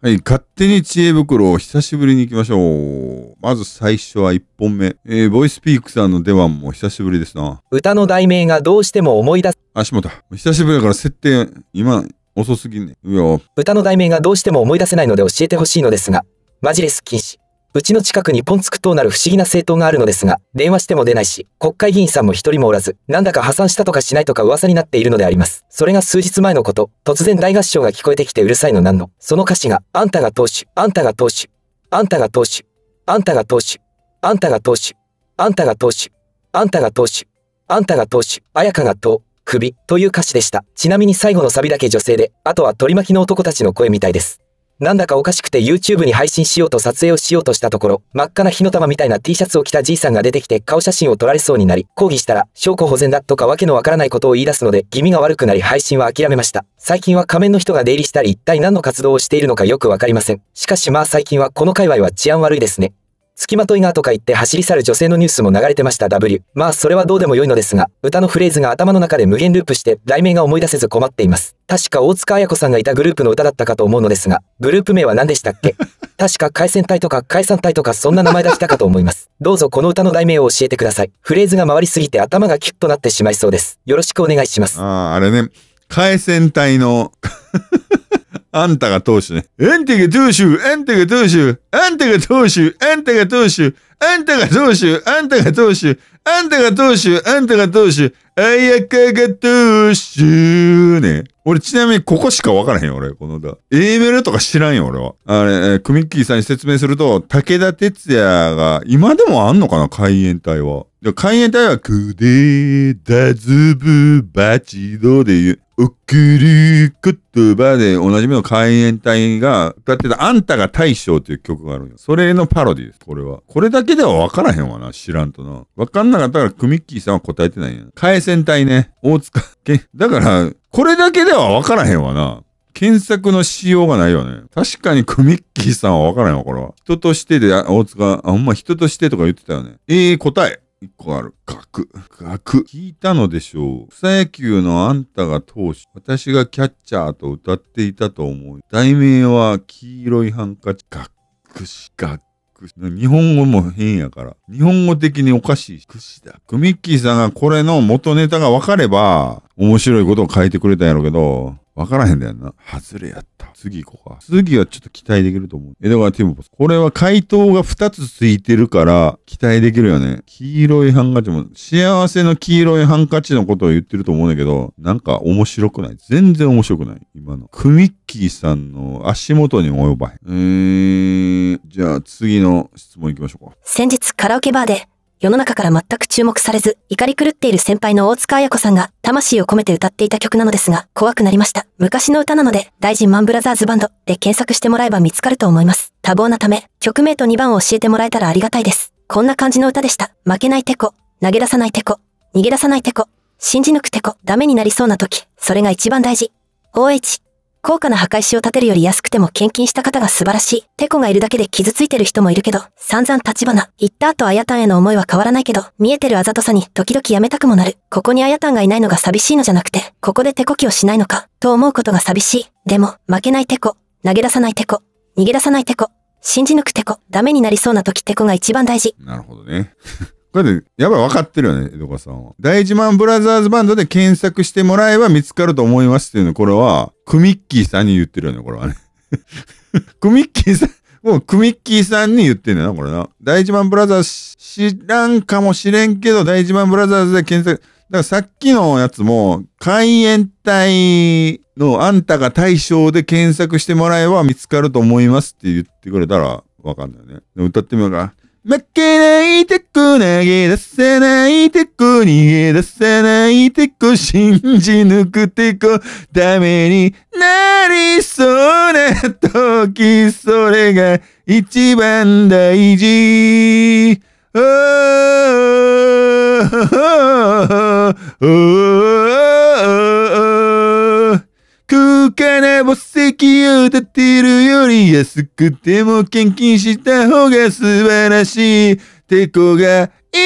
はい、勝手に知恵袋を久しぶりに行きましょう。まず最初は1本目。えー、ボイスピークさんの出番も久しぶりですな。歌の題名がどうしても思い出す。あ、した。久しぶりだから設定、今、遅すぎんね。うよ。歌の題名がどうしても思い出せないので教えてほしいのですが、マジレス禁止。うちの近くにポンツク党なる不思議な政党があるのですが、電話しても出ないし、国会議員さんも一人もおらず、なんだか破産したとかしないとか噂になっているのであります。それが数日前のこと、突然大合唱が聞こえてきてうるさいのなんの。その歌詞が、あんたが党首、あんたが党首、あんたが党首、あんたが党首、あんたが党首、あんたが党首、あんたが党首、あんたが党首、やかが党、首という歌詞でした。ちなみに最後のサビだけ女性で、あとは取り巻きの男たちの声みたいです。なんだかおかしくて YouTube に配信しようと撮影をしようとしたところ、真っ赤な火の玉みたいな T シャツを着たじいさんが出てきて顔写真を撮られそうになり、抗議したら、証拠保全だとかわけのわからないことを言い出すので、気味が悪くなり配信は諦めました。最近は仮面の人が出入りしたり、一体何の活動をしているのかよくわかりません。しかしまあ最近はこの界隈は治安悪いですね。付きまといがとか言って走り去る女性のニュースも流れてました W。まあそれはどうでも良いのですが、歌のフレーズが頭の中で無限ループして、題名が思い出せず困っています。確か大塚彩子さんがいたグループの歌だったかと思うのですが、グループ名は何でしたっけ 確か海戦隊とか海産隊とかそんな名前だったかと思います。どうぞこの歌の題名を教えてください。フレーズが回りすぎて頭がキュッとなってしまいそうです。よろしくお願いします。ああ、あれね、海戦隊のあんたが投手ね。エンテゲ投手、エンテゲ投手、エンテゲ投手、エンテゲ投手、エンテゲ投手、エンテゲ投手、エンテゲ投手、エンテゲ投手、あやかが投手ね。俺ちなみにここしかわからへん俺、この歌。A メロとか知らんよ俺は。あれ、えクミッキーさんに説明すると、武田鉄矢が、今でもあんのかな海援隊は。で海援隊は、くでだずぶばちどで言う、送る言葉でおなじみの海援隊が歌ってた、あんたが大将っていう曲があるんよ。それのパロディです、これは。これだけでは分からへんわな、知らんとな。分かんなかったから、クミッキーさんは答えてないんや。海戦隊ね、大塚け、だから、これだけでは分からへんわな。検索のしようがないよね。確かにクミッキーさんは分からへんわ、これは。人としてで、大塚、あ、ほんま人としてとか言ってたよね。ええー、答え。一個ある。学。学。聞いたのでしょう。草野球のあんたが投手。私がキャッチャーと歌っていたと思う。題名は黄色いハンカチ。学。くし、額日本語も変やから。日本語的におかしい。くしだ。クミッキーさんがこれの元ネタが分かれば、面白いことを書いてくれたんやろうけど、わからへんだよな。外れやった。次行こうか。次はちょっと期待できると思う。え、だからティムポス。これは回答が2つついてるから、期待できるよね。黄色いハンカチも、幸せの黄色いハンカチのことを言ってると思うんだけど、なんか面白くない。全然面白くない。今の。クミッキーさんの足元に及ばへん。えー、じゃあ次の質問行きましょうか。先日カラオケバーで、世の中から全く注目されず、怒り狂っている先輩の大塚彩子さんが、魂を込めて歌っていた曲なのですが、怖くなりました。昔の歌なので、大臣マンブラザーズバンドで検索してもらえば見つかると思います。多忙なため、曲名と2番を教えてもらえたらありがたいです。こんな感じの歌でした。負けないてこ、投げ出さないてこ、逃げ出さないてこ、信じ抜くてこ、ダメになりそうな時、それが一番大事。OH 高価な墓石を建てるより安くても献金した方が素晴らしい。テコがいるだけで傷ついてる人もいるけど、散々立花。行った後あやたんへの思いは変わらないけど、見えてるあざとさに時々やめたくもなる。ここにあやたんがいないのが寂しいのじゃなくて、ここで手コキをしないのか、と思うことが寂しい。でも、負けないテコ、投げ出さないテコ、逃げ出さないテコ、信じ抜くテコ、ダメになりそうな時テコが一番大事。なるほどね。これで、やばい、分かってるよね、江戸川さんは。大マンブラザーズバンドで検索してもらえば見つかると思いますっていうの、これは、クミッキーさんに言ってるよね、これはね。クミッキーさん、もうクミッキーさんに言ってんだよな、これな。大マンブラザーズ知らんかもしれんけど、大マンブラザーズで検索、だからさっきのやつも、海援隊のあんたが対象で検索してもらえば見つかると思いますって言ってくれたらわかんないね。歌ってみようか。負けないてこ投げ出さないてこ逃げ出さないてこ信じ抜くてこダメになりそうな時それが一番大事おーおーおーおーおーか金を石油立てるより安くても献金した方が素晴らしい。てこがい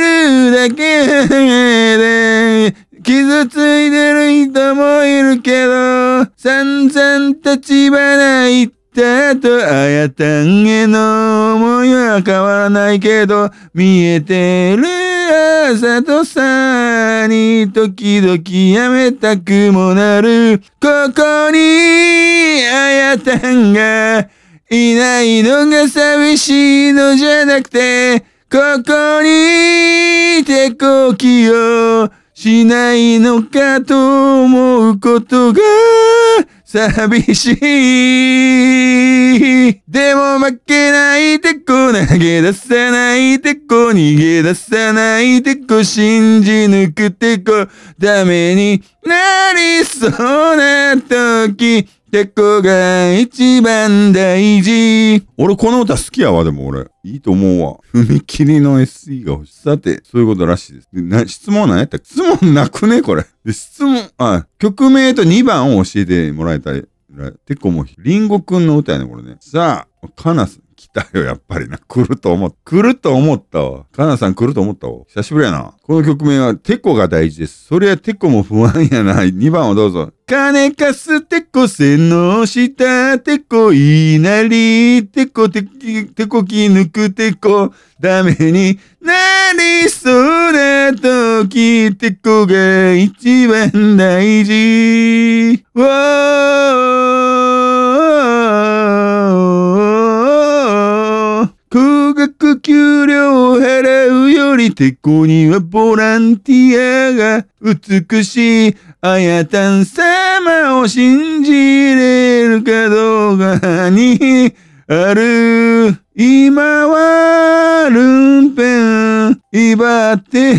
るだけで、傷ついてる人もいるけど、散々立花行った後、あやたんへの思いは変わらないけど、見えてるらさとさに時々やめたくもなる。ここにあやたんがいないのが寂しいのじゃなくて、ここに手こきをしないのかと思うことが寂しい。でも負けないでこ投げ出さないでこ逃げ出さないでこ信じ抜くてこダメになりそうな時てくげ一面でい俺この歌好きやわ、でも俺。いいと思うわ。踏切の SE が欲しい。さて、そういうことらしいです。でな質問何やった質問なくねこれ。で、質問、あ、曲名と2番を教えてもらいたい。てこもう、リンゴくんの歌やね、これね。さあ、カナス。来たよ、やっぱりな。来ると思っ、来ると思ったわ。カナさん来ると思ったわ。久しぶりやな。この局面は、テコが大事です。そりゃテコも不安やな。2番をどうぞ。金貸すテコ脳したテコいなりテコテキテコき抜くテコダメになりそうな時テコが一番大事。給料を払うより、てこにはボランティアが美しい。あやたん様を信じれるかどうかにある。今はルンペン威張って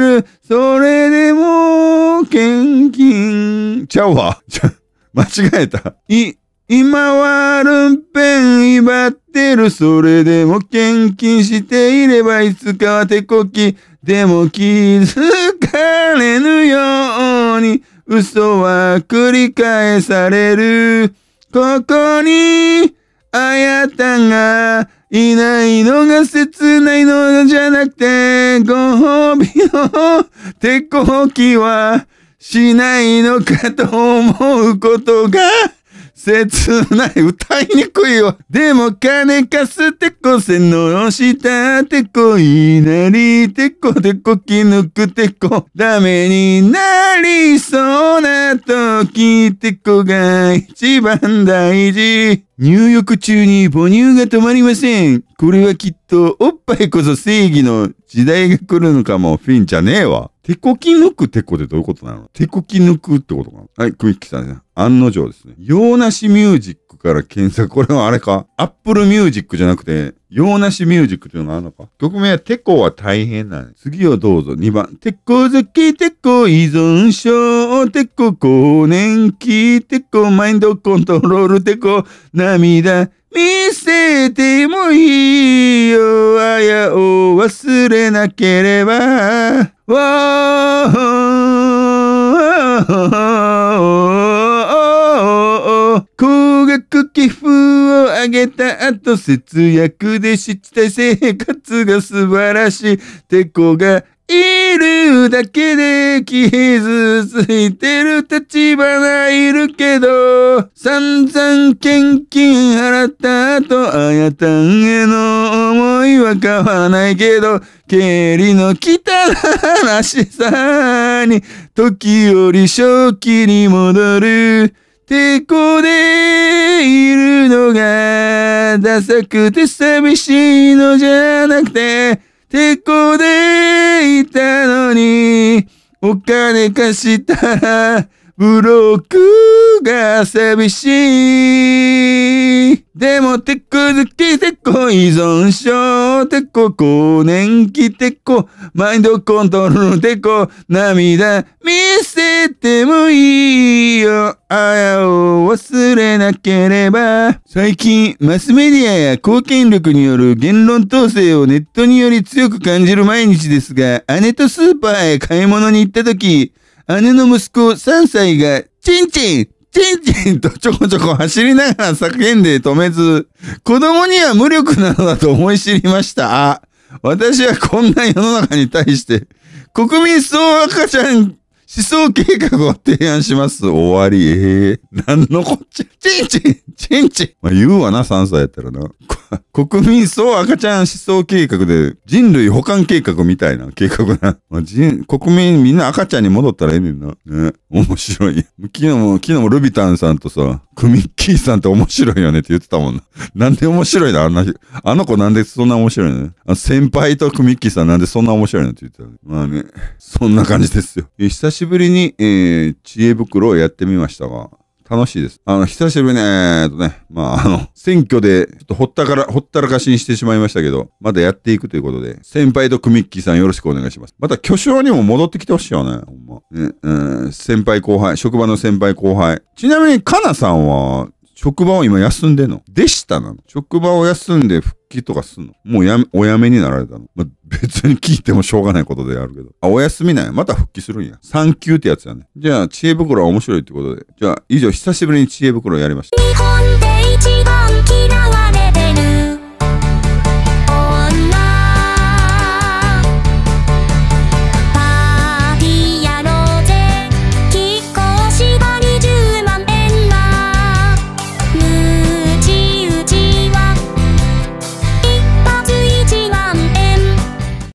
る。それでも献金。ちゃうわ。間違えた。い、今はルンペン威張ってる。それでも献金していればいつかは手こき。でも気づかれぬように嘘は繰り返される。ここにあやたがいないのが切ないのじゃなくて、ご褒美の手こきはしないのかと思うことが切ない歌いにくいよでも金貸すてこせのってこいなりてこてこ気抜くてこダメになりそうな時てこが一番大事入浴中に母乳が止まりませんこれはきっとおっぱいこそ正義の時代が来るのかもフィンじゃねえわ手こき抜くてこでどういうことなの手こき抜くってことかなはい、クミッキさんですね。案の定ですね。洋梨ミュージックから検索。これはあれかアップルミュージックじゃなくて、洋梨ミュージックっていうのがあるのか曲名はてこは大変なの。次をどうぞ。2番。てこ好き、てこ依存症、てこ更年期、てこマインドコントロール、てこ涙、見せてもいいよ、あやを忘れなければ。高額寄付をあげた後、節約でした生活が素晴らしい。てこがいるだけで傷ついてる立場がいるけど、散々献金払った後、あやたんへの思いは買わないけど、経理の汚らしさに、時折正気に戻る。抵抗でいるのが、ダサくて寂しいのじゃなくて、てこでいたのに、お金貸したら、ブロックが寂しい。でも、てこ好き、てこ依存症、てこ更年期、てこマインドコントロール、てこ涙見せてもいいよ。あやを忘れなければ。最近、マスメディアや貢献力による言論統制をネットにより強く感じる毎日ですが、姉とスーパーへ買い物に行った時、姉の息子3歳が、チンチンちんちんとちょこちょこ走りながら叫んで止めず、子供には無力なのだと思い知りました。私はこんな世の中に対して、国民総赤ちゃん思想計画を提案します。終わり。ええー。なんのこっちゃ。ちんちんちんちん。まあ、言うわな、3歳やったらな。国民総赤ちゃん思想計画で人類保管計画みたいな計画な。まあ、人国民みんな赤ちゃんに戻ったらええねんな。ね。面白い。昨日も、昨日もルビタンさんとさ、クミッキーさんって面白いよねって言ってたもんな。なんで面白いのあんな、あの子なんでそんな面白いの先輩とクミッキーさんなんでそんな面白いのって言ってた、まあね、そんな感じですよ。久しぶりに、えー、知恵袋をやってみましたが、楽しいです。あの、久しぶりね、えっとね、まあ、あの、選挙で、ちょっとほったから、ほったらかしにしてしまいましたけど、まだやっていくということで、先輩とクミッキーさんよろしくお願いします。また巨匠にも戻ってきてほしいよね、ほんま。ね、うん、先輩後輩、職場の先輩後輩。ちなみに、かなさんは、職場を今休んでの。でしたなの。職場を休んで復帰とかすんの。もうやめ、お辞めになられたの。まあ、別に聞いてもしょうがないことであるけど。あ、お休みなんや。また復帰するんや。産休ってやつやね。じゃあ、知恵袋は面白いってことで。じゃあ、以上、久しぶりに知恵袋やりました。